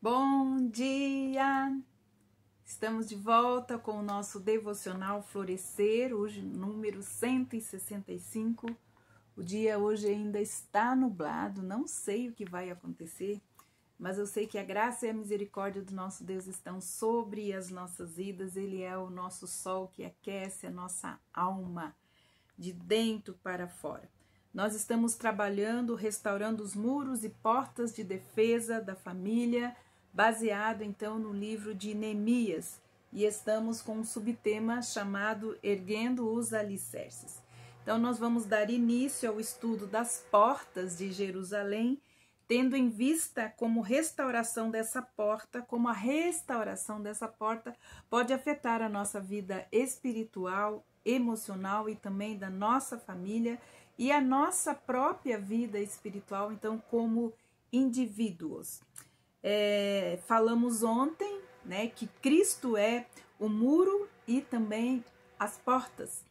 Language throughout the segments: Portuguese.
Bom dia! Estamos de volta com o nosso devocional Florescer, hoje número 165. O dia hoje ainda está nublado, não sei o que vai acontecer, mas eu sei que a graça e a misericórdia do nosso Deus estão sobre as nossas vidas. Ele é o nosso sol que aquece a nossa alma de dentro para fora. Nós estamos trabalhando, restaurando os muros e portas de defesa da família baseado então no livro de Neemias, e estamos com um subtema chamado Erguendo os Alicerces. Então, nós vamos dar início ao estudo das portas de Jerusalém, tendo em vista como restauração dessa porta, como a restauração dessa porta pode afetar a nossa vida espiritual, emocional e também da nossa família e a nossa própria vida espiritual, então, como indivíduos é, falamos ontem né, que Cristo é o muro e também as portas,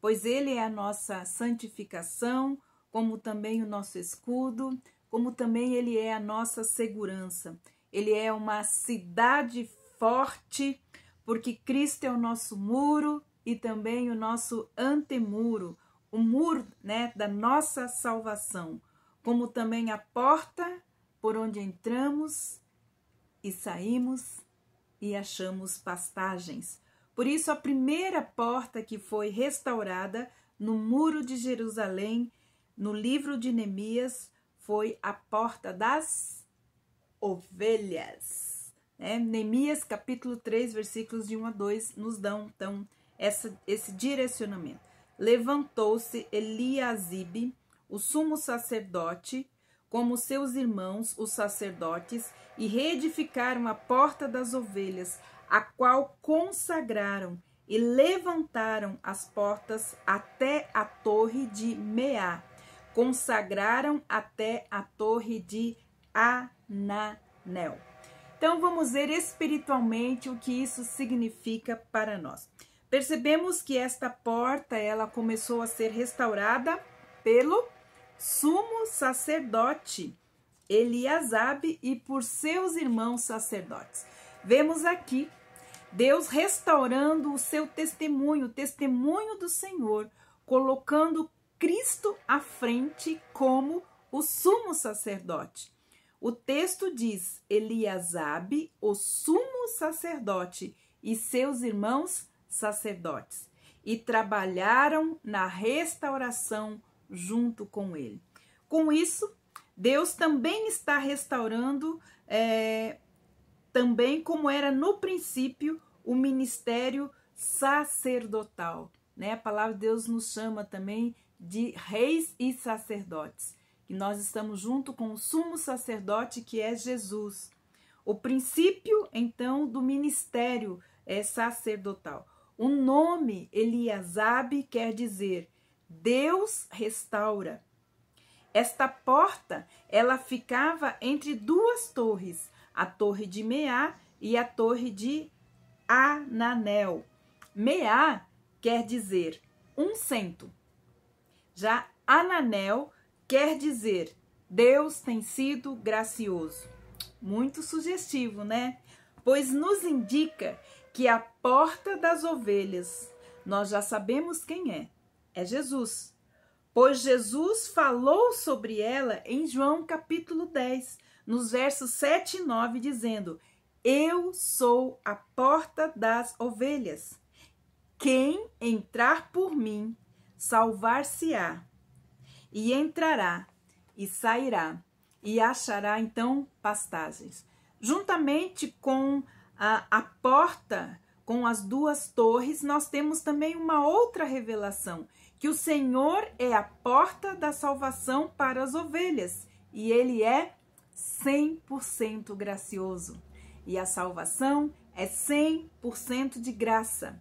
pois Ele é a nossa santificação, como também o nosso escudo, como também Ele é a nossa segurança. Ele é uma cidade forte, porque Cristo é o nosso muro e também o nosso antemuro, o muro né, da nossa salvação, como também a porta por onde entramos e saímos e achamos pastagens. Por isso, a primeira porta que foi restaurada no muro de Jerusalém, no livro de Neemias, foi a porta das ovelhas. Né? Neemias, capítulo 3, versículos de 1 a 2, nos dão, então, essa, esse direcionamento. Levantou-se Eliasibe, o sumo sacerdote, como seus irmãos, os sacerdotes, e reedificaram a porta das ovelhas, a qual consagraram, e levantaram as portas até a torre de Meá. Consagraram até a torre de Ananel. Então vamos ver espiritualmente o que isso significa para nós. Percebemos que esta porta ela começou a ser restaurada pelo sumo sacerdote Eliasabe e por seus irmãos sacerdotes. Vemos aqui Deus restaurando o seu testemunho, o testemunho do Senhor, colocando Cristo à frente como o sumo sacerdote. O texto diz: Eliasabe, o sumo sacerdote, e seus irmãos sacerdotes, e trabalharam na restauração junto com ele. Com isso, Deus também está restaurando, é, também como era no princípio, o ministério sacerdotal. Né? A palavra de Deus nos chama também de reis e sacerdotes, que nós estamos junto com o sumo sacerdote que é Jesus. O princípio, então, do ministério é sacerdotal. O nome Eliasabe quer dizer Deus restaura. Esta porta, ela ficava entre duas torres, a torre de Meá e a torre de Ananel. Meá quer dizer um cento. Já Ananel quer dizer Deus tem sido gracioso. Muito sugestivo, né? Pois nos indica que a porta das ovelhas, nós já sabemos quem é é Jesus. Pois Jesus falou sobre ela em João capítulo 10, nos versos 7 e 9, dizendo: Eu sou a porta das ovelhas. Quem entrar por mim, salvar-se-á. E entrará, e sairá, e achará então pastagens. Juntamente com a, a porta com as duas torres, nós temos também uma outra revelação: que o Senhor é a porta da salvação para as ovelhas e ele é 100% gracioso. E a salvação é 100% de graça.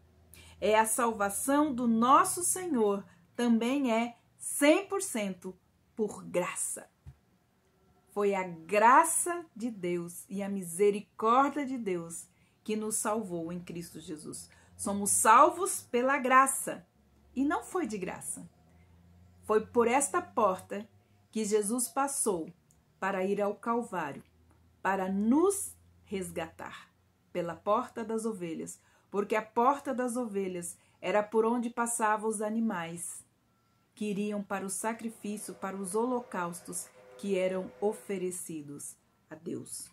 É a salvação do nosso Senhor, também é 100% por graça. Foi a graça de Deus e a misericórdia de Deus que nos salvou em Cristo Jesus. Somos salvos pela graça. E não foi de graça. Foi por esta porta que Jesus passou para ir ao Calvário, para nos resgatar pela porta das ovelhas, porque a porta das ovelhas era por onde passavam os animais que iriam para o sacrifício, para os holocaustos que eram oferecidos a Deus.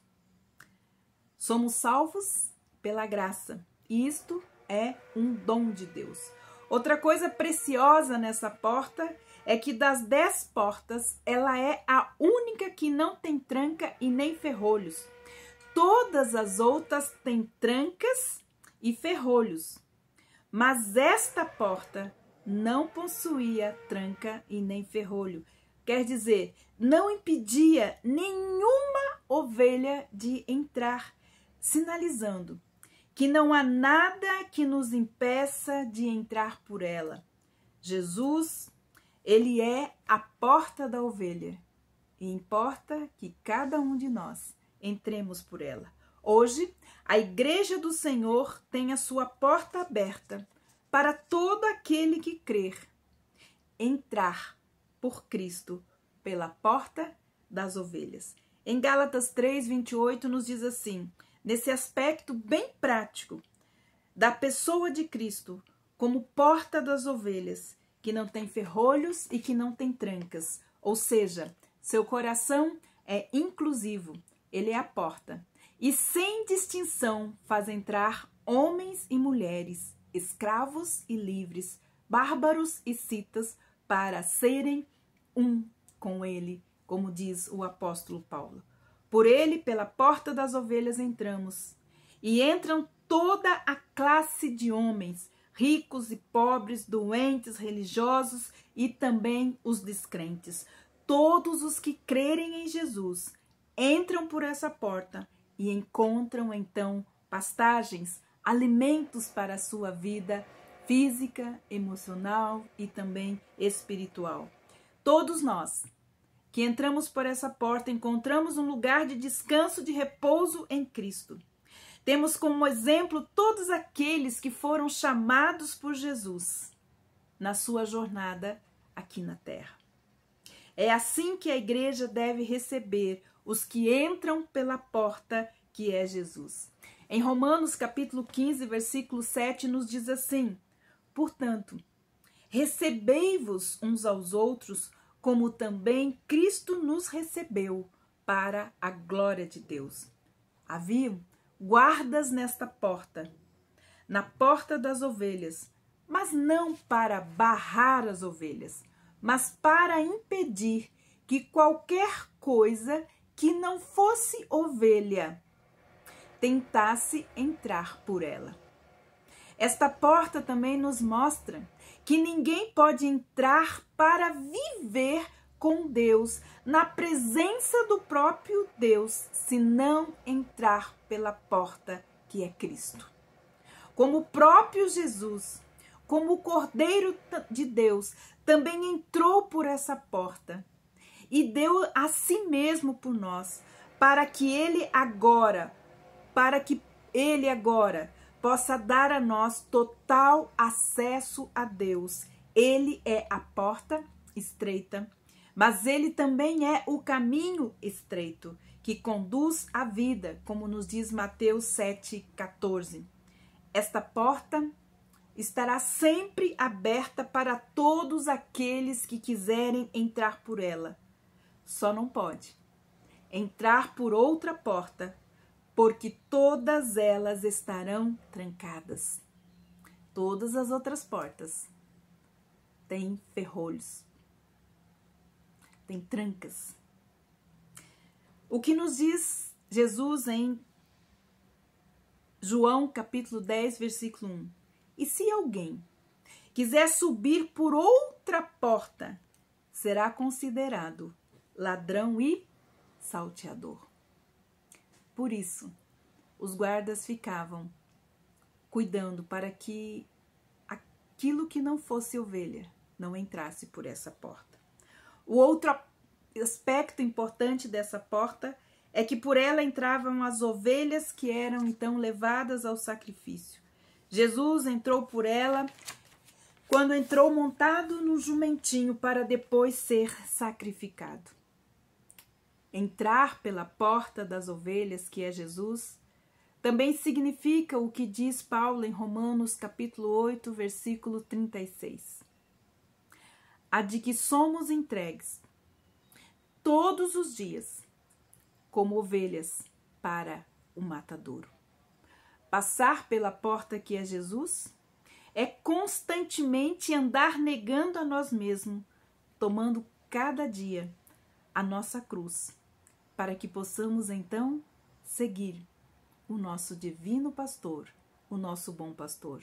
Somos salvos pela graça. Isto é um dom de Deus. Outra coisa preciosa nessa porta é que das dez portas, ela é a única que não tem tranca e nem ferrolhos. Todas as outras têm trancas e ferrolhos, mas esta porta não possuía tranca e nem ferrolho. Quer dizer, não impedia nenhuma ovelha de entrar, sinalizando que não há nada que nos impeça de entrar por ela. Jesus, ele é a porta da ovelha e importa que cada um de nós entremos por ela. Hoje, a Igreja do Senhor tem a sua porta aberta para todo aquele que crer entrar por Cristo pela porta das ovelhas. Em Gálatas 3:28 nos diz assim: nesse aspecto bem prático da pessoa de Cristo como porta das ovelhas, que não tem ferrolhos e que não tem trancas. Ou seja, seu coração é inclusivo, ele é a porta. E sem distinção faz entrar homens e mulheres, escravos e livres, bárbaros e citas, para serem um com ele, como diz o apóstolo Paulo. Por ele, pela porta das ovelhas, entramos. E entram toda a classe de homens, ricos e pobres, doentes, religiosos e também os descrentes. Todos os que crerem em Jesus entram por essa porta e encontram então pastagens, alimentos para a sua vida física, emocional e também espiritual. Todos nós que entramos por essa porta, encontramos um lugar de descanso, de repouso em Cristo. Temos como exemplo todos aqueles que foram chamados por Jesus na sua jornada aqui na terra. É assim que a igreja deve receber os que entram pela porta que é Jesus. Em Romanos capítulo 15, versículo 7 nos diz assim: Portanto, recebei-vos uns aos outros como também Cristo nos recebeu para a glória de Deus. Havia guardas nesta porta, na porta das ovelhas, mas não para barrar as ovelhas, mas para impedir que qualquer coisa que não fosse ovelha tentasse entrar por ela. Esta porta também nos mostra que ninguém pode entrar para viver com Deus, na presença do próprio Deus, se não entrar pela porta que é Cristo. Como o próprio Jesus, como o Cordeiro de Deus, também entrou por essa porta e deu a si mesmo por nós, para que ele agora, para que ele agora possa dar a nós total acesso a Deus. Ele é a porta estreita, mas ele também é o caminho estreito que conduz à vida, como nos diz Mateus 7:14. Esta porta estará sempre aberta para todos aqueles que quiserem entrar por ela. Só não pode entrar por outra porta porque todas elas estarão trancadas. Todas as outras portas têm ferrolhos, têm trancas. O que nos diz Jesus em João capítulo 10, versículo 1? E se alguém quiser subir por outra porta, será considerado ladrão e salteador. Por isso, os guardas ficavam cuidando para que aquilo que não fosse ovelha não entrasse por essa porta. O outro aspecto importante dessa porta é que por ela entravam as ovelhas que eram então levadas ao sacrifício. Jesus entrou por ela quando entrou montado no jumentinho para depois ser sacrificado. Entrar pela porta das ovelhas, que é Jesus, também significa o que diz Paulo em Romanos capítulo 8, versículo 36. A de que somos entregues todos os dias, como ovelhas, para o matadouro. Passar pela porta que é Jesus é constantemente andar negando a nós mesmos, tomando cada dia a nossa cruz para que possamos então seguir o nosso divino pastor, o nosso bom pastor.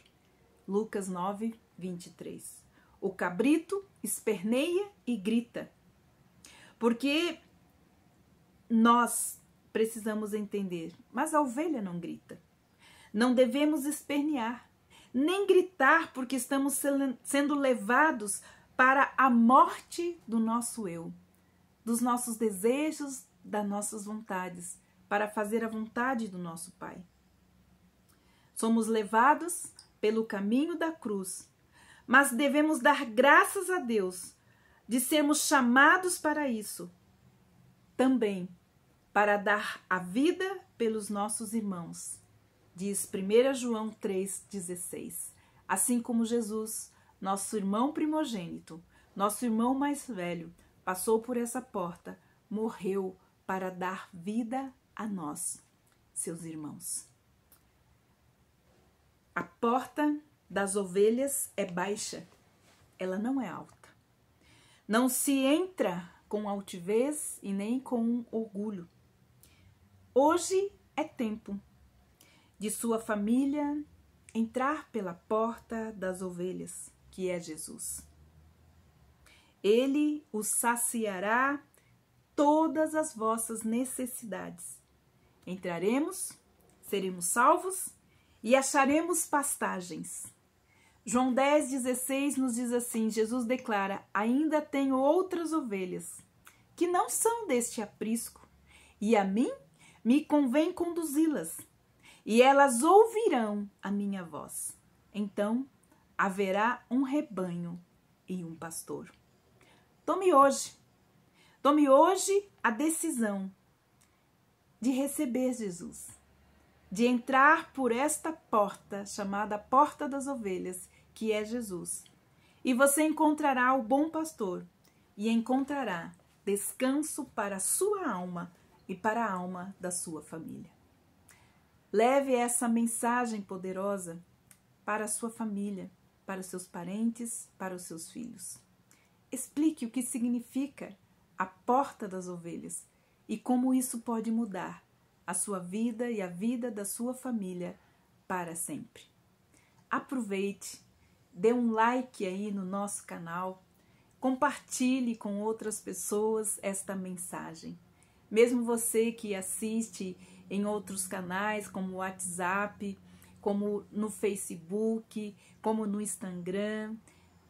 Lucas 9, 23. O cabrito esperneia e grita, porque nós precisamos entender, mas a ovelha não grita. Não devemos espernear, nem gritar, porque estamos sendo levados para a morte do nosso eu, dos nossos desejos, das nossas vontades, para fazer a vontade do nosso Pai. Somos levados pelo caminho da cruz, mas devemos dar graças a Deus de sermos chamados para isso. Também para dar a vida pelos nossos irmãos. Diz 1 João 3,16. Assim como Jesus, nosso irmão primogênito, nosso irmão mais velho, passou por essa porta, morreu, para dar vida a nós, seus irmãos. A porta das ovelhas é baixa, ela não é alta. Não se entra com altivez e nem com orgulho. Hoje é tempo de sua família entrar pela porta das ovelhas, que é Jesus. Ele os saciará todas as vossas necessidades. Entraremos, seremos salvos e acharemos pastagens. João 10,16 nos diz assim: Jesus declara: Ainda tenho outras ovelhas que não são deste aprisco, e a mim me convém conduzi-las, e elas ouvirão a minha voz. Então haverá um rebanho e um pastor. Tome hoje Tome hoje a decisão de receber Jesus, de entrar por esta porta chamada Porta das Ovelhas, que é Jesus. E você encontrará o bom pastor e encontrará descanso para a sua alma e para a alma da sua família. Leve essa mensagem poderosa para a sua família, para os seus parentes, para os seus filhos. Explique o que significa a porta das ovelhas, e como isso pode mudar a sua vida e a vida da sua família para sempre. Aproveite, dê um like aí no nosso canal, compartilhe com outras pessoas esta mensagem. Mesmo você que assiste em outros canais como o WhatsApp, como no Facebook, como no Instagram,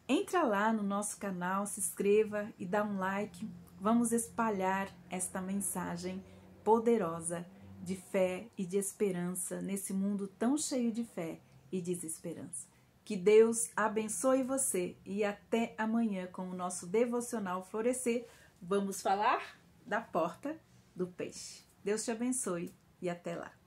entra lá no nosso canal, se inscreva e dá um like Vamos espalhar esta mensagem poderosa de fé e de esperança nesse mundo tão cheio de fé e desesperança. Que Deus abençoe você e até amanhã com o nosso devocional Florescer. Vamos falar da porta do peixe. Deus te abençoe e até lá.